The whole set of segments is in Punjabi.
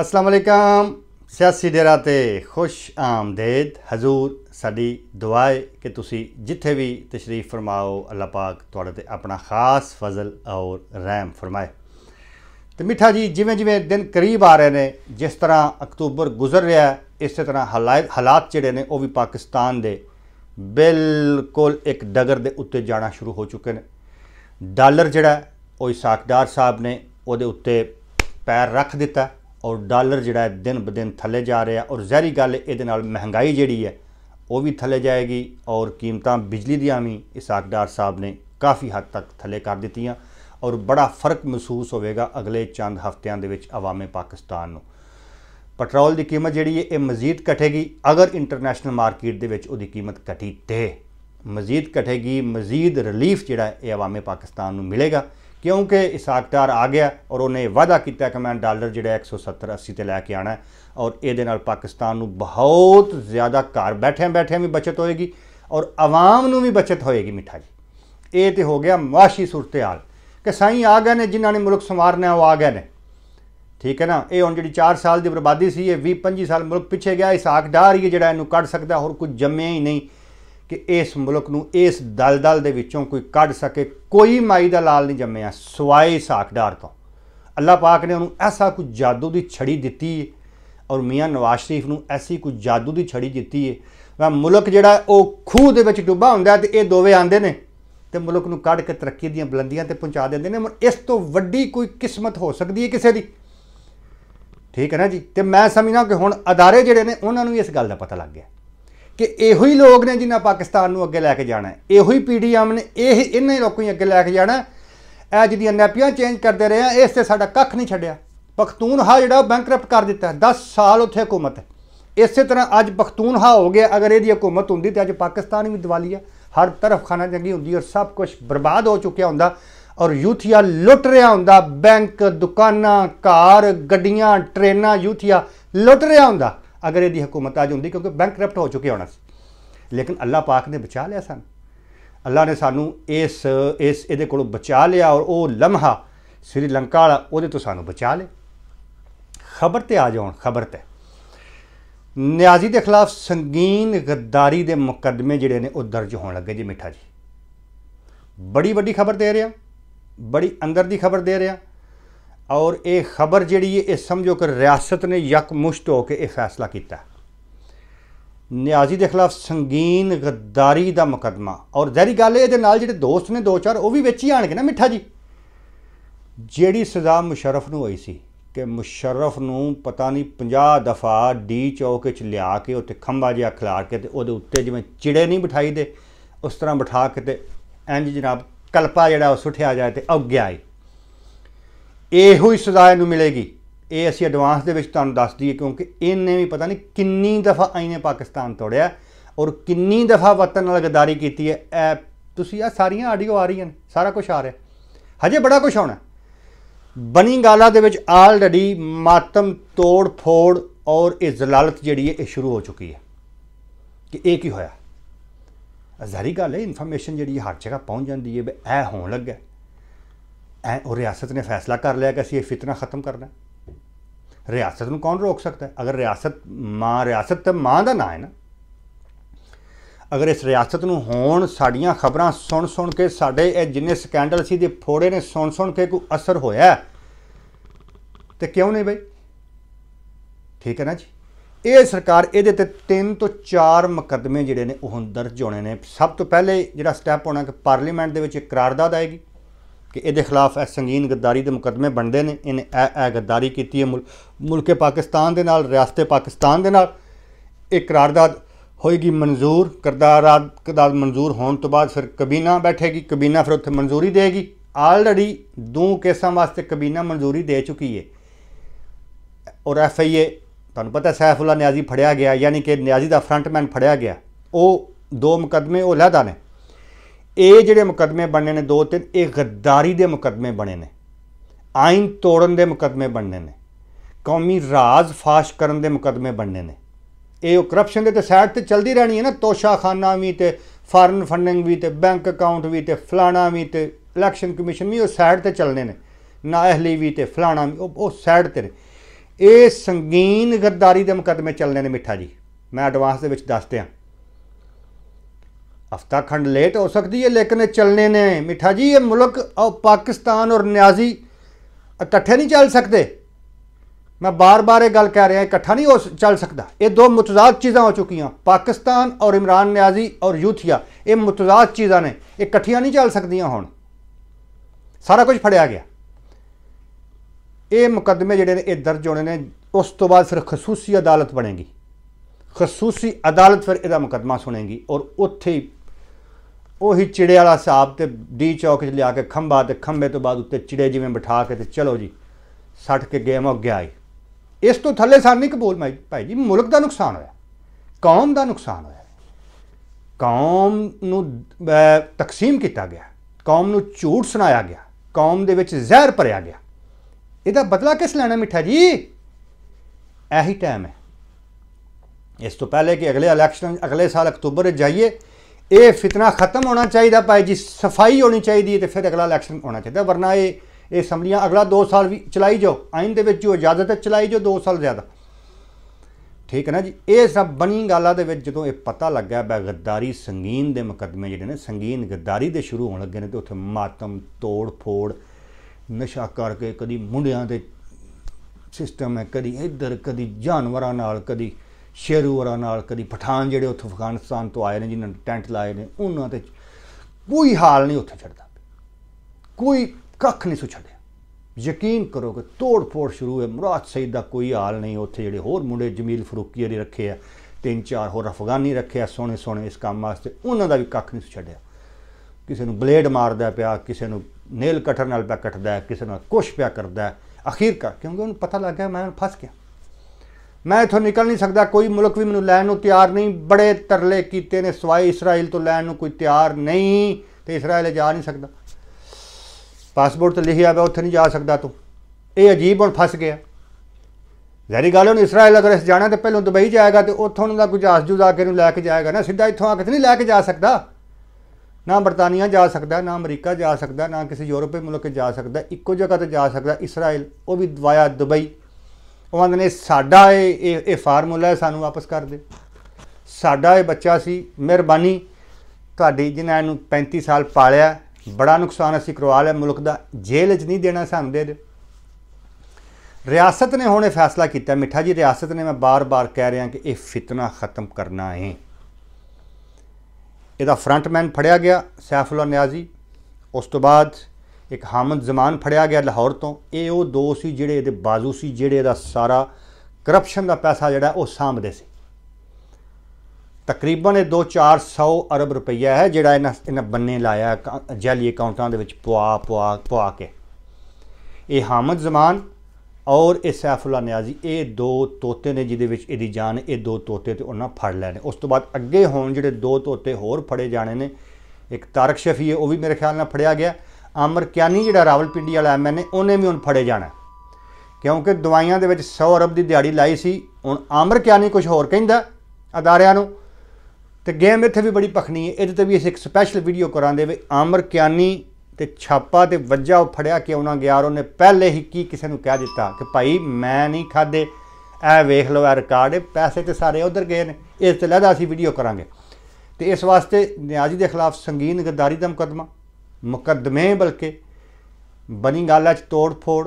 ਅਸਲਾਮ ਅਲੈਕਮ ਸਿਆਸੀ ਡੇਰਾ ਤੇ ਖੁਸ਼ ਆਮਦੇਦ ਹਜ਼ੂਰ ਸਾਡੀ ਦੁਆਏ ਕਿ ਤੁਸੀਂ ਜਿੱਥੇ ਵੀ ਤਸ਼ਰੀਫ ਫਰਮਾਓ ਅੱਲਾਹ ਪਾਕ ਤੁਹਾਡੇ ਤੇ ਆਪਣਾ ਖਾਸ ਫਜ਼ਲ ਔਰ ਰਹਿਮ ਫਰਮਾਏ ਤੇ ਮਿੱਠਾ ਜੀ ਜਿਵੇਂ ਜਿਵੇਂ ਦਿਨ ਕਰੀਬ ਆ ਰਹੇ ਨੇ ਜਿਸ ਤਰ੍ਹਾਂ ਅਕਤੂਬਰ ਗੁਜ਼ਰ ਰਿਹਾ ਹੈ ਇਸੇ ਤਰ੍ਹਾਂ ਹਾਲਾਤ ਜਿਹੜੇ ਨੇ ਉਹ ਵੀ ਪਾਕਿਸਤਾਨ ਦੇ ਬਿਲਕੁਲ ਇੱਕ ਡਗਰ ਦੇ ਉੱਤੇ ਜਾਣਾ ਸ਼ੁਰੂ ਹੋ ਚੁੱਕੇ ਨੇ ਡਾਲਰ ਜਿਹੜਾ ਉਹ ਇਸਾਕਦਾਰ ਸਾਹਿਬ ਨੇ ਉਹਦੇ ਉੱਤੇ ਪੈਰ ਰੱਖ ਦਿੱਤਾ ਔਰ ਡਾਲਰ ਜਿਹੜਾ ਹੈ ਦਿਨ ਬਦਿਨ ਥੱਲੇ ਜਾ ਰਿਹਾ ਔਰ ਜ਼ਹਿਰੀ ਗੱਲ ਇਹਦੇ ਨਾਲ ਮਹਿੰਗਾਈ ਜਿਹੜੀ ਹੈ ਉਹ ਵੀ ਥੱਲੇ ਜਾਏਗੀ ਔਰ ਕੀਮਤਾਂ ਬਿਜਲੀ ਦੀਆਂ ਵੀ ਇਸਾਕਦਾਰ ਸਾਹਿਬ ਨੇ ਕਾਫੀ ਹੱਦ ਤੱਕ ਥੱਲੇ ਕਰ ਦਿੱਤੀਆਂ ਔਰ ਬੜਾ ਫਰਕ ਮਹਿਸੂਸ ਹੋਵੇਗਾ ਅਗਲੇ ਚੰਦ ਹਫ਼ਤਿਆਂ ਦੇ ਵਿੱਚ ਆਵਾਮੇ ਪਾਕਿਸਤਾਨ ਨੂੰ ਪੈਟਰੋਲ ਦੀ ਕੀਮਤ ਜਿਹੜੀ ਹੈ ਇਹ ਮਜ਼ੀਦ ਘਟੇਗੀ ਅਗਰ ਇੰਟਰਨੈਸ਼ਨਲ ਮਾਰਕੀਟ ਦੇ ਵਿੱਚ ਉਹਦੀ ਕੀਮਤ ਘਟੀ ਤੇ ਮਜ਼ੀਦ ਘਟੇਗੀ ਮਜ਼ੀਦ ਰਿਲੀਫ ਜਿਹੜਾ ਇਹ ਆਵਾਮੇ ਪਾਕਿਸਤਾਨ ਨੂੰ ਮਿਲੇਗਾ ਕਿਉਂਕਿ ਇਸਾਕਦਾਰ ਆ ਗਿਆ ਔਰ ਉਹਨੇ ਵਾਅਦਾ ਕੀਤਾ ਕਿ ਮੈਂ ਡਾਲਰ ਜਿਹੜਾ 170 80 ਤੇ ਲੈ ਕੇ ਆਣਾ ਔਰ ਇਹਦੇ ਨਾਲ ਪਾਕਿਸਤਾਨ ਨੂੰ ਬਹੁਤ ਜ਼ਿਆਦਾ ਘਰ ਬੈਠਿਆਂ ਬੈਠਿਆਂ ਵੀ ਬਚਤ ਹੋਏਗੀ ਔਰ ਆਵਾਮ ਨੂੰ ਵੀ ਬਚਤ ਹੋਏਗੀ ਮਿੱਠਾ ਜੀ ਇਹ ਤੇ ਹੋ ਗਿਆ ਮਾਸ਼ੀ ਸੁਰਤਿਆਲ ਕਿ ਸਾਈਂ ਆ ਗਏ ਨੇ ਜਿਨ੍ਹਾਂ ਨੇ ਮੁਲਕ ਸੰਵਾਰਨਾ ਉਹ ਆ ਗਏ ਨੇ ਠੀਕ ਹੈ ਨਾ ਇਹ ਹੁਣ ਜਿਹੜੀ 4 ਸਾਲ ਦੀ ਬਰਬਾਦੀ ਸੀ ਇਹ 20 25 ਸਾਲ ਮੁਲਕ ਪਿੱਛੇ ਗਿਆ ਡਾਰ ਹੀ ਜਿਹੜਾ ਇਹਨੂੰ ਕੱਢ ਸਕਦਾ ਹੋਰ ਕੁਝ ਜੰਮਿਆ ਹੀ ਨਹੀਂ ਕਿ ਇਸ ਮੁਲਕ ਨੂੰ ਇਸ ਦਲਦਲ ਦੇ ਵਿੱਚੋਂ ਕੋਈ ਕੱਢ ਸਕੇ ਕੋਈ ਮਾਈ ਦਾ ਲਾਲ ਨਹੀਂ ਜੰਮਿਆ ਸਵਾਏ ਸਾਖਦਾਰ ਤੋਂ ਅੱਲਾਹ ਪਾਕ ਨੇ ਉਹਨੂੰ ਐਸਾ ਕੁਝ ਜਾਦੂ ਦੀ ਛੜੀ ਦਿੱਤੀ ਹੈ ਔਰ ਮੀਆਂ ਨਵਾਜ਼ ਸ਼ਰੀਫ ਨੂੰ ਐਸੀ ਕੁਝ ਜਾਦੂ ਦੀ ਛੜੀ ਦਿੱਤੀ ਹੈ ਵਾ ਮੁਲਕ ਜਿਹੜਾ ਉਹ ਖੂਹ ਦੇ ਵਿੱਚ ਡੁੱਬਾ ਹੁੰਦਾ ਤੇ ਇਹ ਦੋਵੇਂ ਆਂਦੇ ਨੇ ਤੇ ਮੁਲਕ ਨੂੰ ਕੱਢ ਕੇ ਤਰੱਕੀ ਦੀਆਂ ਬੁਲੰਦੀਆਂ ਤੇ ਪਹੁੰਚਾ ਦਿੰਦੇ ਨੇ ਮਰ ਇਸ ਤੋਂ ਵੱਡੀ ਕੋਈ ਕਿਸਮਤ ਹੋ ਸਕਦੀ ਹੈ ਕਿਸੇ ਦੀ ਠੀਕ ਹੈ ਨਾ ਜੀ ਤੇ ਮੈਂ ਸਮਝਣਾ ਕਿ ਹੁਣ ਅਦਾਰੇ ਜਿਹੜੇ ਨੇ ਉਹਨਾਂ ਨੂੰ ਇਸ ਗੱਲ ਦਾ ਪਤਾ ਲੱਗ ਗਿਆ ਕਿ ਇਹੋ ਹੀ ਲੋਕ ਨੇ ਜਿਨ੍ਹਾਂ ਪਾਕਿਸਤਾਨ ਨੂੰ ਅੱਗੇ ਲੈ ਕੇ ਜਾਣਾ ਹੈ ਇਹੋ ਹੀ ਪੀਡੀਐਮ ਨੇ ਇਹ ਇਹਨਾਂ ਹੀ ਲੋਕਾਂ ਨੂੰ ਅੱਗੇ ਲੈ ਕੇ ਜਾਣਾ ਇਹ ਜਿਹੜੀਆਂ ਨੈਪੀਆਂ ਚੇਂਜ ਕਰਦੇ ਰਹੇ ਆ ਇਸ ਤੇ ਸਾਡਾ ਕੱਖ ਨਹੀਂ ਛੱਡਿਆ ਪਖਤੂਨਹਾ ਜਿਹੜਾ ਬੈਂਕਰਪਟ ਕਰ ਦਿੱਤਾ 10 ਸਾਲ ਉੱਥੇ ਹਕੂਮਤ ਹੈ ਇਸੇ ਤਰ੍ਹਾਂ ਅੱਜ ਪਖਤੂਨਹਾ ਹੋ ਗਿਆ ਅਗਰ ਇਹਦੀ ਹਕੂਮਤ ਹੁੰਦੀ ਤੇ ਅੱਜ ਪਾਕਿਸਤਾਨ ਵੀ ਦਿਵਾਲੀਆ ਹਰ ਤਰਫ ਖਾਣਾ ਜੰਗੀ ਹੁੰਦੀ ਔਰ ਸਭ ਕੁਝ ਬਰਬਾਦ ਹੋ ਚੁੱਕਿਆ ਹੁੰਦਾ ਔਰ ਯੂਥੀਆ ਲੁੱਟ ਰਿਹਾ ਹੁੰਦਾ ਬੈਂਕ ਦੁਕਾਨਾਂ ਕਾਰ ਗੱਡੀਆਂ ਟ੍ਰੇਨਾਂ ਯੂਥੀਆ ਲੁੱਟ ਰਿਹਾ ਹੁੰਦਾ ਅਗਰ ਇਹਦੀ ਹਕੂਮਤ ਅੱਜ ਹੁੰਦੀ ਕਿਉਂਕਿ ਬੈਂਕਰਪਟ ਹੋ ਚੁੱਕਿਆ ਹੋਣਾ ਲੇਕਿਨ ਅੱਲਾ ਪਾਕ ਨੇ ਬਚਾ ਲਿਆ ਸਾਨੂੰ ਅੱਲਾ ਨੇ ਸਾਨੂੰ ਇਸ ਇਸ ਇਹਦੇ ਕੋਲੋਂ ਬਚਾ ਲਿਆ ਔਰ ਉਹ ਲਮਹਾ ਲੰਕਾ ਵਾਲਾ ਉਹਦੇ ਤੋਂ ਸਾਨੂੰ ਬਚਾ ਲੇ ਖਬਰ ਤੇ ਆ ਜਾਉਣ ਖਬਰ ਤੇ ਨਿਆਜ਼ੀ ਦੇ ਖਿਲਾਫ ਸੰਗੀਨ ਗਦਾਰੀ ਦੇ ਮੁਕੱਦਮੇ ਜਿਹੜੇ ਨੇ ਉਹ ਦਰਜ ਹੋਣ ਲੱਗੇ ਜੀ ਮਿੱਠਾ ਜੀ ਬੜੀ ਵੱਡੀ ਖਬਰ ਦੇ ਰਿਹਾ ਬੜੀ ਅੰਦਰ ਦੀ ਖਬਰ ਦੇ ਰਿਹਾ ਔਰ ਇਹ ਖਬਰ ਜਿਹੜੀ ਇਹ ਸਮਝੋ ਕਿ ਰਿਆਸਤ ਨੇ ਯਕਮੁਸ਼ਤ ਹੋ ਕੇ ਇਹ ਫੈਸਲਾ ਕੀਤਾ ਨਿਆਜ਼ੀ ਦੇ ਖਿਲਾਫ ਸੰਗੀਨ ਗਦਾਰੀ ਦਾ ਮੁਕਦਮਾ ਔਰ ਜ਼ਹਿਰੀ ਗੱਲ ਇਹਦੇ ਨਾਲ ਜਿਹੜੇ ਦੋਸਤ ਨੇ ਦੋ ਚਾਰ ਉਹ ਵੀ ਵਿੱਚ ਹੀ ਆਣਗੇ ਨਾ ਮਿੱਠਾ ਜੀ ਜਿਹੜੀ ਸਜ਼ਾ ਮੁਸ਼ਰਫ ਨੂੰ ਹੋਈ ਸੀ ਕਿ ਮੁਸ਼ਰਫ ਨੂੰ ਪਤਾ ਨਹੀਂ 50 ਦਫਾ ਡੀ ਚੌਕ ਵਿੱਚ ਲਿਆ ਕੇ ਉੱਤੇ ਖੰਭਾ ਜਿਹਾ ਖਿਲਾਰ ਕੇ ਤੇ ਉਹਦੇ ਉੱਤੇ ਜਿਵੇਂ ਚਿੜੇ ਨਹੀਂ ਬਿਠਾਈ ਦੇ ਉਸ ਤਰ੍ਹਾਂ ਬਿਠਾ ਕੇ ਤੇ ਇੰਜ ਜਨਾਬ ਕਲਪਾ ਜਿਹੜਾ ਉਹ ਸੁੱਟਿਆ ਜਾਏ ਤੇ ਉੱਗਿਆ ਇਹੋ ਹੀ ਸਜ਼ਾ ਇਹਨੂੰ ਮਿਲੇਗੀ ਇਹ ਅਸੀਂ ਐਡਵਾਂਸ ਦੇ ਵਿੱਚ ਤੁਹਾਨੂੰ ਦੱਸ ਦਈਏ ਕਿਉਂਕਿ ਇਹਨੇ ਵੀ ਪਤਾ ਨਹੀਂ ਕਿੰਨੀ ਦਫਾ ਆਈਨੇ ਪਾਕਿਸਤਾਨ ਤੋੜਿਆ ਔਰ ਕਿੰਨੀ ਦਫਾ ਵਤਨ ਨਾਲ ਗਦਾਰੀ ਕੀਤੀ ਹੈ ਇਹ ਤੁਸੀਂ ਆ ਸਾਰੀਆਂ ਆਡੀਓ ਆ ਰਹੀਆਂ ਨੇ ਸਾਰਾ ਕੁਝ ਆ ਰਿਹਾ ਹਜੇ ਬੜਾ ਕੁਝ ਆਉਣਾ ਬਣੀ ਗਾਲਾ ਦੇ ਵਿੱਚ ਆਲਰੇਡੀ ਮਾਤਮ ਤੋੜ ਫੋੜ ਔਰ ਇਹ ਜ਼ਲਾਲਤ ਜਿਹੜੀ ਹੈ ਇਹ ਸ਼ੁਰੂ ਹੋ ਚੁੱਕੀ ਹੈ ਕਿ ਇਹ ਕੀ ਹੋਇਆ ਅਜ਼ਾਰੀ ਗੱਲ ਹੈ ਇਨਫੋਰਮੇਸ਼ਨ ਜਿਹੜੀ ਹਰ ਜਗ੍ਹਾ ਪਹੁੰਚ ਜਾਂਦੀ ਹੈ ਵੀ ਇਹ ਹੋਣ ਲੱਗਾ ਐ ਉਹ ਰਿਆਸਤ ਨੇ ਫੈਸਲਾ ਕਰ ਲਿਆ ਕਿ ਅਸੀਂ ਇਹ ਫਿਤਨਾ ਖਤਮ ਕਰਨਾ ਰਿਆਸਤ ਨੂੰ ਕੌਣ ਰੋਕ ਸਕਦਾ ਹੈ ਅਗਰ ਰਿਆਸਤ ਮਾਂ ਰਿਆਸਤ ਤੇ ਮਾਂ ਦਾ ਨਾਂ ਹੈ ਨਾ ਅਗਰ ਇਸ ਰਿਆਸਤ ਨੂੰ ਹੋਣ ਸਾਡੀਆਂ ਖਬਰਾਂ ਸੁਣ ਸੁਣ ਕੇ ਸਾਡੇ ਇਹ ਜਿੰਨੇ ਸਕੈਂਡਲ ਸੀ ਦੇ ਫੋੜੇ ਨੇ ਸੁਣ ਸੁਣ ਕੇ ਕੋਈ ਅਸਰ ਹੋਇਆ ਤੇ ਕਿਉਂ ਨਹੀਂ ਬਈ ਠੀਕ ਹੈ ਨਾ ਜੀ ਇਹ ਸਰਕਾਰ ਇਹਦੇ ਤੇ ਤਿੰਨ ਤੋਂ ਚਾਰ ਮੁਕੱਦਮੇ ਜਿਹੜੇ ਨੇ ਉਹ ਦਰਜ ਹੋਣੇ ਨੇ ਸਭ ਤੋਂ ਪਹਿਲੇ ਜਿਹੜਾ ਸਟੈਪ ਹੋਣਾ ਕਿ ਪਾਰਲੀਮੈਂਟ ਦੇ ਵਿੱਚ ਇੱਕ ਕਰਾਰਦਾਦ ਆਏਗੀ ਕਿ ਇਹਦੇ ਖਿਲਾਫ ਇਹ ਸੰਗੀਨ ਗਦਾਰੀ ਦੇ ਮੁਕਦਮੇ ਬਣਦੇ ਨੇ ਇਹਨੇ ਇਹ ਇਹ ਗਦਾਰੀ ਕੀਤੀ ਹੈ ਮੁਲਕ ਪਾਕਿਸਤਾਨ ਦੇ ਨਾਲ ਰਿਆਸਤੇ ਪਾਕਿਸਤਾਨ ਦੇ ਨਾਲ ਇੱਕ ਕਰਾਰਦਾਦ ਹੋਏਗੀ ਮਨਜ਼ੂਰ ਕਰਦਾਰਾਦ ਕਦਾਦ ਮਨਜ਼ੂਰ ਹੋਣ ਤੋਂ ਬਾਅਦ ਫਿਰ ਕਬੀਨਾ ਬੈਠੇਗੀ ਕਬੀਨਾ ਫਿਰ ਉੱਥੇ ਮਨਜ਼ੂਰੀ ਦੇਗੀ ਆਲਰੇਡੀ ਦੋ ਕੇਸਾਂ ਵਾਸਤੇ ਕਬੀਨਾ ਮਨਜ਼ੂਰੀ ਦੇ ਚੁੱਕੀ ਹੈ ਔਰ ਐਫਆਈਏ ਤੁਹਾਨੂੰ ਪਤਾ ਸੈਫੁੱਲਾ ਨਿਆਜ਼ੀ ਫੜਿਆ ਗਿਆ ਯਾਨੀ ਕਿ ਨਿਆਜ਼ੀ ਦਾ ਫਰੰਟਮੈਨ ਫੜਿਆ ਗਿਆ ਉਹ ਦੋ ਮੁਕਦਮੇ ਉਹ ਲਹਿਦਾ ਨੇ ਇਹ ਜਿਹੜੇ ਮੁਕਦਮੇ ਬਣਨੇ ਨੇ ਦੋ ਤਿੰਨ ਇਹ ਗੱਦਾਰੀ ਦੇ ਮੁਕਦਮੇ ਬਣੇ ਨੇ ਆਇਨ ਤੋੜਨ ਦੇ ਮੁਕਦਮੇ ਬਣਨੇ ਨੇ ਕੌਮੀ ਰਾਜ਼ ਫਾਸ਼ ਕਰਨ ਦੇ ਮੁਕਦਮੇ ਬਣਨੇ ਨੇ ਇਹ ਉਹ ਕਰਪਸ਼ਨ ਦੇ ਤੇ ਸਾਈਡ ਤੇ ਚਲਦੀ ਰਹਿਣੀ ਹੈ ਨਾ ਤੋਸ਼ਾਖਾਨਾ ਵੀ ਤੇ ਫਾਰਨ ਫੰਡਿੰਗ ਵੀ ਤੇ ਬੈਂਕ ਅਕਾਊਂਟ ਵੀ ਤੇ ਫਲਾਣਾ ਵੀ ਤੇ ਇਲੈਕਸ਼ਨ ਕਮਿਸ਼ਨ ਵੀ ਉਹ ਸਾਈਡ ਤੇ ਚੱਲਣੇ ਨੇ ਨਾ ਅਹਲੀ ਵੀ ਤੇ ਫਲਾਣਾ ਵੀ ਉਹ ਸਾਈਡ ਤੇ ਨੇ ਇਹ ਸੰਗੀਨ ਗੱਦਾਰੀ ਦੇ ਮੁਕਦਮੇ ਚੱਲਣੇ ਨੇ ਮਿੱਠਾ ਜੀ ਮੈਂ ਐਡਵਾਂਸ ਦੇ ਵਿੱਚ ਦੱਸਦਿਆਂ हफ्ता खंड लेट हो सकती है लेकिन चलने ने मिठा जी ये मुल्क और पाकिस्तान और न्याजी इकट्ठे नहीं चल सकते मैं बार बार ये गल कह रहा इकट्ठा नहीं हो चल सकता ये दो मुतजाद चीज़ा हो चुकी पाकिस्तान और इमरान न्याजी और यूथिया ये मुतजाद चीज़ा ने ये इकट्ठिया नहीं चल सकती हूँ ਸਾਰਾ ਕੁਝ ਫੜਿਆ ਗਿਆ ਇਹ ਮੁਕੱਦਮੇ ਜਿਹੜੇ ਨੇ ਇਹ ਦਰਜ ਹੋਣੇ ਨੇ ਉਸ ਤੋਂ ਬਾਅਦ ਫਿਰ ਖਸੂਸੀ ਅਦਾਲਤ ਬਣੇਗੀ ਖਸੂਸੀ ਅਦਾਲਤ ਫਿਰ ਇਹਦਾ ਮੁਕੱਦਮਾ ਸੁਣੇਗੀ ਔਰ ਉੱਥੇ ਉਹੀ ਚਿੜੇ ਵਾਲਾ ਸਾਹਿਬ ਤੇ ਡੀ ਚੌਕ 'ਚ ਲਿਆ ਕੇ ਖੰਭਾ ਤੇ ਖੰਭੇ ਤੋਂ ਬਾਅਦ ਉੱਤੇ ਚਿੜੇ ਜਿਵੇਂ ਬਿਠਾ ਕੇ ਤੇ ਚਲੋ ਜੀ ਸੱਟ ਕੇ ਗੇਮ ਗਿਆ ਆਈ ਇਸ ਤੋਂ ਥੱਲੇ ਸਾਨੂੰ ਨਹੀਂ ਕਬੂਲ ਭਾਈ ਜੀ ਮੁਲਕ ਦਾ ਨੁਕਸਾਨ ਹੋਇਆ ਕੌਮ ਦਾ ਨੁਕਸਾਨ ਹੋਇਆ ਕੌਮ ਨੂੰ ਤਕਸੀਮ ਕੀਤਾ ਗਿਆ ਕੌਮ ਨੂੰ ਝੂਠ ਸੁਣਾਇਆ ਗਿਆ ਕੌਮ ਦੇ ਵਿੱਚ ਜ਼ਹਿਰ ਭਰਿਆ ਗਿਆ ਇਹਦਾ ਬਦਲਾ ਕਿਸ ਲੈਣਾ ਮਿੱਠਾ ਜੀ ਇਹੀ ਟਾਈਮ ਹੈ ਇਸ ਤੋਂ ਪਹਿਲੇ ਕਿ ਅਗਲੇ ਇਲੈਕਸ਼ਨ ਅਗਲੇ ਸਾਲ ਅਕਤੂਬਰ ਵਿੱਚ ਜਾਈਏ ਇਹ ਫਿਤਨਾ ਖਤਮ ਹੋਣਾ ਚਾਹੀਦਾ ਭਾਈ ਜੀ ਸਫਾਈ ਹੋਣੀ ਚਾਹੀਦੀ ਹੈ ਤੇ ਫਿਰ ਅਗਲਾ ਇਲੈਕਸ਼ਨ ਹੋਣਾ ਚਾਹੀਦਾ ਵਰਨਾ ਇਹ ਇਹ ਅਸੈਂਬਲੀਆਂ ਅਗਲਾ 2 ਸਾਲ ਵੀ ਚਲਾਈ ਜਾਓ ਆਇਨ ਦੇ ਵਿੱਚ ਜੋ ਇਜਾਜ਼ਤ ਹੈ ਚਲਾਈ ਜਾਓ 2 ਸਾਲ ਜ਼ਿਆਦਾ ਠੀਕ ਹੈ ਨਾ ਜੀ ਇਹ ਸਭ ਬਣੀ ਗੱਲਾਂ ਦੇ ਵਿੱਚ ਜਦੋਂ ਇਹ ਪਤਾ ਲੱਗਾ ਬੈ ਗੱਦਾਰੀ ਸੰਗੀਨ ਦੇ ਮੁਕਦਮੇ ਜਿਹੜੇ ਨੇ ਸੰਗੀਨ ਗੱਦਾਰੀ ਦੇ ਸ਼ੁਰੂ ਹੋਣ ਲੱਗੇ ਨੇ ਤੇ ਉੱਥੇ ਮਾਤਮ ਤੋੜ ਫੋੜ ਨਸ਼ਾ ਕਰਕੇ ਕਦੀ ਮੁੰਡਿਆਂ ਦੇ ਸਿਸਟਮ ਹੈ ਕਦੀ ਇੱਧਰ ਕਦੀ ਜਾਨਵਰਾਂ ਨਾਲ ਕਦੀ ਸ਼ੇਰੂ ਹੋਰਾਂ ਨਾਲ ਕਦੀ ਪਠਾਨ ਜਿਹੜੇ ਉੱਥੇ ਅਫਗਾਨਿਸਤਾਨ ਤੋਂ ਆਏ ਨੇ ਜਿਨ੍ਹਾਂ ਨੇ ਟੈਂਟ ਲਾਏ ਨੇ ਉਹਨਾਂ ਤੇ ਕੋਈ ਹਾਲ ਨਹੀਂ ਉੱਥੇ ਛੱਡਦਾ ਕੋਈ ਕੱਖ ਨਹੀਂ ਸੁਛੜਿਆ ਯਕੀਨ ਕਰੋ ਕਿ ਤੋੜ-ਫੋੜ ਸ਼ੁਰੂ ਹੈ ਮੁਰਾਦ ਸੈਦ ਦਾ ਕੋਈ ਹਾਲ ਨਹੀਂ ਉੱਥੇ ਜਿਹੜੇ ਹੋਰ ਮੁੰਡੇ ਜਮੀਲ ਫਰੂਕੀ ਜਿਹੜੇ ਰੱਖੇ ਆ ਤਿੰਨ ਚਾਰ ਹੋਰ ਅਫਗਾਨੀ ਰੱਖੇ ਆ ਸੋਹਣੇ ਸੋਹਣੇ ਇਸ ਕੰਮ ਵਾਸਤੇ ਉਹਨਾਂ ਦਾ ਵੀ ਕੱਖ ਨਹੀਂ ਸੁਛੜਿਆ ਕਿਸੇ ਨੂੰ ਬਲੇਡ ਮਾਰਦਾ ਪਿਆ ਕਿਸੇ ਨੂੰ ਨੇਲ ਕਟਰ ਨਾਲ ਪਿਆ ਕੱਟਦਾ ਕਿਸੇ ਨਾਲ ਕੁਛ ਪਿਆ ਕਰਦਾ ਅਖੀਰ ਕਰ ਕਿਉਂਕਿ ਉਹਨੂੰ ਪਤਾ ਲੱਗਾ ਮੈਂ ਫਸ ਗਿਆ ਮੈਂ ਇਥੋਂ ਨਿਕਲ ਨਹੀਂ ਸਕਦਾ ਕੋਈ ਮੁਲਕ ਵੀ ਮੈਨੂੰ ਲੈਣ ਨੂੰ ਤਿਆਰ ਨਹੀਂ ਬੜੇ ਤਰਲੇ ਕੀਤੇ ਨੇ ਸਵਾਈ ਇਸਰਾਇਲ ਤੋਂ ਲੈਣ ਨੂੰ ਕੋਈ ਤਿਆਰ ਨਹੀਂ ਤੇ ਇਸਰਾਇਲ ਜਾ ਨਹੀਂ ਸਕਦਾ ਪਾਸਪੋਰਟ ਤੇ ਲਿਖਿਆ ਹੋਇਆ ਉੱਥੇ ਨਹੀਂ ਜਾ ਸਕਦਾ ਤੂੰ ਇਹ ਅਜੀਬ ਹੁਣ ਫਸ ਗਿਆ ਜ਼ਹਿਰੀ ਗੱਲ ਹੁਣ ਇਸਰਾਇਲ ਅਗਰ ਇਸ ਜਾਣਾ ਤੇ ਪਹਿਲਾਂ ਦੁਬਈ ਜਾਏਗਾ ਤੇ ਉੱਥੋਂ ਉਹਨਾਂ ਦਾ ਕੋਈ ਜਹਾਜ਼ ਜੁਦਾ ਕੇ ਨੂੰ ਲੈ ਕੇ ਜਾਏਗਾ ਨਾ ਸਿੱਧਾ ਇੱਥੋਂ ਆ ਕੇ ਨਹੀਂ ਲੈ ਕੇ ਜਾ ਸਕਦਾ ਨਾ ਬਰਤਾਨੀਆ ਜਾ ਸਕਦਾ ਨਾ ਅਮਰੀਕਾ ਜਾ ਸਕਦਾ ਨਾ ਕਿਸੇ ਯੂਰਪੀ ਮੁਲਕ ਜਾ ਸਕਦਾ ਇੱਕੋ ਜਗ੍ਹਾ ਤੇ ਜਾ ਸਕਦਾ ਇਸਰਾਇਲ ਉਹ ਵੀ ਦਵਾਇਆ ਦੁਬਈ ਉਹ ਆਂਦੇ ਨੇ ਸਾਡਾ ਇਹ ਇਹ ਫਾਰਮੂਲਾ ਹੈ ਸਾਨੂੰ ਵਾਪਸ ਕਰ ਦੇ ਸਾਡਾ ਇਹ ਬੱਚਾ ਸੀ ਮਿਹਰਬਾਨੀ ਤੁਹਾਡੀ ਜਿਨ੍ਹਾਂ ਨੂੰ 35 ਸਾਲ ਪਾਲਿਆ ਬੜਾ ਨੁਕਸਾਨ ਅਸੀਂ ਕਰਵਾ ਲਿਆ ਮੁਲਕ ਦਾ ਜੇਲ੍ਹ 'ਚ ਨਹੀਂ ਦੇਣਾ ਸਾਨੂੰ ਦੇ ਦੇ ਰਿਆਸਤ ਨੇ ਹੁਣ ਇਹ ਫੈਸਲਾ ਕੀਤਾ ਮਿੱਠਾ ਜੀ ਰਿਆਸਤ ਨੇ ਮੈਂ ਬਾਰ-ਬਾਰ ਕਹਿ ਰਿਹਾ ਕਿ ਇਹ ਫਿਤਨਾ ਖਤਮ ਕਰਨਾ ਹੈ ਇਹਦਾ ਫਰੰਟਮੈਨ ਫੜਿਆ ਗਿਆ ਸੈਫੁਲਾ ਨਿਆਜ਼ੀ ਉਸ ਤੋਂ ਬਾਅਦ ਇੱਕ ਹਾਮਦ ਜ਼ਮਾਨ ਫੜਿਆ ਗਿਆ ਲਾਹੌਰ ਤੋਂ ਇਹ ਉਹ ਦੋ ਸੀ ਜਿਹੜੇ ਇਹਦੇ ਬਾਜ਼ੂ ਸੀ ਜਿਹੜੇ ਦਾ ਸਾਰਾ ਕਰਪਸ਼ਨ ਦਾ ਪੈਸਾ ਜਿਹੜਾ ਉਹ ਸਾਹਮਣੇ ਸੀ ਤਕਰੀਬਨ ਇਹ 2-400 ਅਰਬ ਰੁਪਈਆ ਹੈ ਜਿਹੜਾ ਇਹਨਾਂ ਇਹਨਾਂ ਬੰਨੇ ਲਾਇਆ ਜੈਲੀ ਅਕਾਊਂਟਾਂ ਦੇ ਵਿੱਚ ਪਵਾ ਪਵਾ ਪਵਾ ਕੇ ਇਹ ਹਾਮਦ ਜ਼ਮਾਨ ਔਰ ਇਹ ਸੈਫੁੱਲਾ ਨਿਆਜ਼ੀ ਇਹ ਦੋ ਤੋਤੇ ਨੇ ਜਿਹਦੇ ਵਿੱਚ ਇਹਦੀ ਜਾਨ ਇਹ ਦੋ ਤੋਤੇ ਤੇ ਉਹਨਾਂ ਫੜ ਲੈਣੇ ਉਸ ਤੋਂ ਬਾਅਦ ਅੱਗੇ ਹੋਣ ਜਿਹੜੇ ਦੋ ਤੋਤੇ ਹੋਰ ਫੜੇ ਜਾਣੇ ਨੇ ਇੱਕ ਤਾਰਕ ਸ਼ਫੀ ਹੈ ਉਹ ਵੀ ਮੇਰੇ ਖਿਆਲ ਨਾਲ ਫੜਿਆ ਗਿਆ ਆਮਰ ਕਿਆਨੀ ਜਿਹੜਾ ਰਾਵਲਪਿੰਡੀ ਵਾਲਾ ਐਨ ਏ ਉਹਨੇ ਵੀ ਹੁਣ ਫੜੇ ਜਾਣਾ ਕਿਉਂਕਿ ਦਵਾਈਆਂ ਦੇ ਵਿੱਚ 100 ਅਰਬ ਦੀ ਦਿਹਾੜੀ ਲਾਈ ਸੀ ਹੁਣ ਆਮਰ ਕਿਆਨੀ ਕੁਝ ਹੋਰ ਕਹਿੰਦਾ ਅਦਾਰਿਆਂ ਨੂੰ ਤੇ ਗੇਮ ਇੱਥੇ ਵੀ ਬੜੀ ਪਖਣੀ ਹੈ ਇਹਦੇ ਤੇ ਵੀ ਅਸੀਂ ਇੱਕ ਸਪੈਸ਼ਲ ਵੀਡੀਓ ਕਰਾਂਦੇ ਵੇ ਆਮਰ ਕਿਆਨੀ ਤੇ ਛਾਪਾ ਤੇ ਵੱਜਾ ਉਹ ਫੜਿਆ ਕਿ ਉਹਨਾਂ ਗਿਆ ਉਹਨੇ ਪਹਿਲੇ ਹੀ ਕੀ ਕਿਸੇ ਨੂੰ ਕਹਿ ਦਿੱਤਾ ਕਿ ਭਾਈ ਮੈਂ ਨਹੀਂ ਖਾਦੇ ਇਹ ਵੇਖ ਲਓ ਆ ਰਿਕਾਰਡ ਪੈਸੇ ਤੇ ਸਾਰੇ ਉਧਰ ਗਏ ਨੇ ਇਸ ਤੇ ਲਹਿਦਾ ਅਸੀਂ ਵੀਡੀਓ ਕਰਾਂਗੇ ਤੇ ਇਸ ਵਾਸਤੇ ਨਿਆਜ਼ੀ ਦੇ ਖਿਲਾਫ ਸੰਗੀਨ ਗਦਾਰੀ ਦਾ ਮੁਕਦਮਾ ਮੁਕੱਦਮੇ ਬਲਕਿ ਬਣੀ ਗਾਲਾ 'ਚ ਤੋੜ ਫੋੜ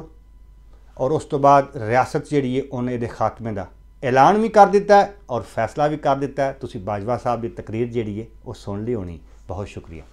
ਔਰ ਉਸ ਤੋਂ ਬਾਅਦ ਰਿਆਸਤ ਜਿਹੜੀ ਹੈ ਉਹਨੇ ਦੇ ਖਾਤਮੇ ਦਾ ਐਲਾਨ ਵੀ ਕਰ ਦਿੱਤਾ ਔਰ ਫੈਸਲਾ ਵੀ ਕਰ ਦਿੱਤਾ ਤੁਸੀਂ ਬਾਜਵਾ ਸਾਹਿਬ ਦੀ ਤਕਰੀਰ ਜਿਹੜੀ ਹੈ ਉਹ ਸੁਣ ਲਈ ਹੋਣੀ ਬਹੁਤ ਸ਼ੁਕਰੀਆ